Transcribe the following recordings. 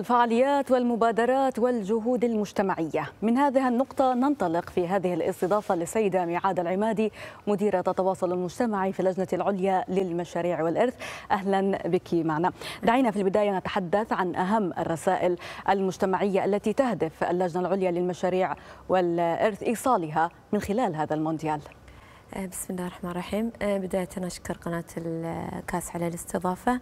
الفعاليات والمبادرات والجهود المجتمعية من هذه النقطة ننطلق في هذه الاستضافة لسيدة ميعاد العمادي مديرة التواصل المجتمعي في اللجنة العليا للمشاريع والإرث أهلا بك معنا دعينا في البداية نتحدث عن أهم الرسائل المجتمعية التي تهدف اللجنة العليا للمشاريع والإرث إيصالها من خلال هذا المونديال بسم الله الرحمن الرحيم أه، بداية أشكر قناة الكاس على الاستضافة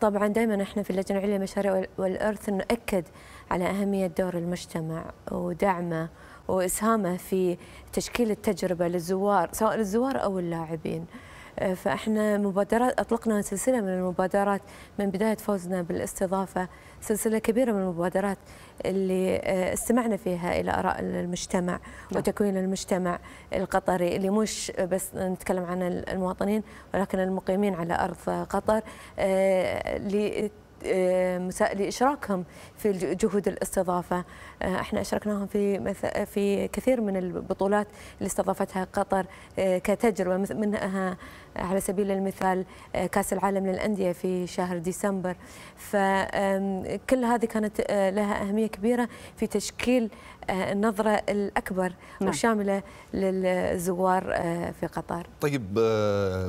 طبعا دائما احنا في اللجنه العليا للمشاريع والارث نؤكد على اهميه دور المجتمع ودعمه واسهامه في تشكيل التجربه للزوار سواء للزوار او اللاعبين. فاحنا مبادرات اطلقنا سلسله من المبادرات من بدايه فوزنا بالاستضافه سلسله كبيره من المبادرات اللي آه، استمعنا فيها الى اراء المجتمع نعم. وتكوين المجتمع القطري اللي مش بس نتكلم عن المواطنين ولكن المقيمين على ارض قطر آه، لاشراكهم في جهود الاستضافه آه، احنا اشركناهم في في كثير من البطولات اللي استضافتها قطر آه، كتجربه منها على سبيل المثال آه، كاس العالم للانديه في شهر ديسمبر فكل هذه كانت لها اهميه كبيره في تشكيل النظره الاكبر نعم. والشامله للزوار في قطر. طيب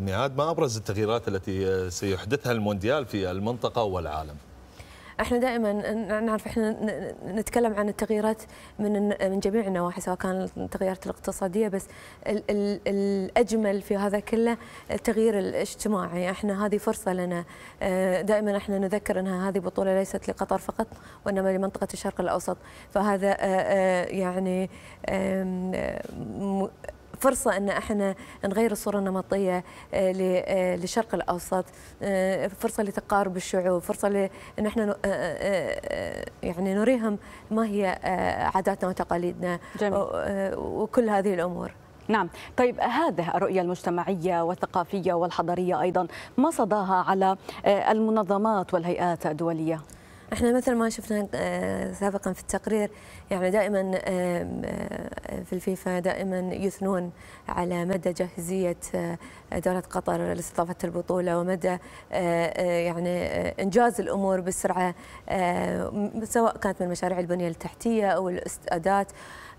ميعاد ما ابرز التغييرات التي سيحدثها المونديال في المنطقه والعالم؟ احنا دائما نعرف احنا نتكلم عن التغييرات من من جميع النواحي سواء كان التغييرات الاقتصاديه بس ال ال الاجمل في هذا كله التغيير الاجتماعي، احنا هذه فرصه لنا آه، دائما احنا نذكر انها هذه بطوله ليست لقطر فقط وانما لمنطقه الشرق الاوسط، فهذا آه، آه، يعني فرصه ان احنا نغير الصوره النمطيه آه، للشرق آه، الاوسط آه، فرصه لتقارب الشعوب فرصه لأن احنا يعني نريهم ما هي عاداتنا وتقاليدنا جميل. وكل هذه الامور نعم طيب هذه الرؤية المجتمعية والثقافية والحضارية أيضا ما صداها على المنظمات والهيئات الدولية احنا مثل ما شفنا آه، سابقا في التقرير يعني دائما آه، في الفيفا دائما يثنون على مدى جاهزيه دوله آه، قطر لاستضافه البطوله ومدى يعني انجاز الامور بسرعه سواء كانت من مشاريع البنيه التحتيه او الاستادات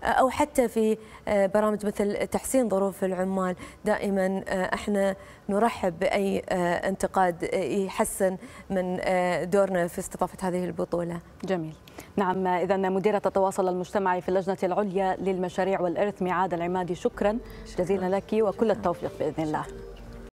او حتى في آه، برامج مثل تحسين ظروف العمال دائما آه، احنا نرحب باي آه، انتقاد يحسن من دورنا في استضافه هذه البطوله. جميل. نعم اذا مديره التواصل المجتمعي في اللجنه العليا للمشاريع والارث ميعاد العمادي شكرا, شكرا. جزيلا لك وكل التوفيق باذن الله.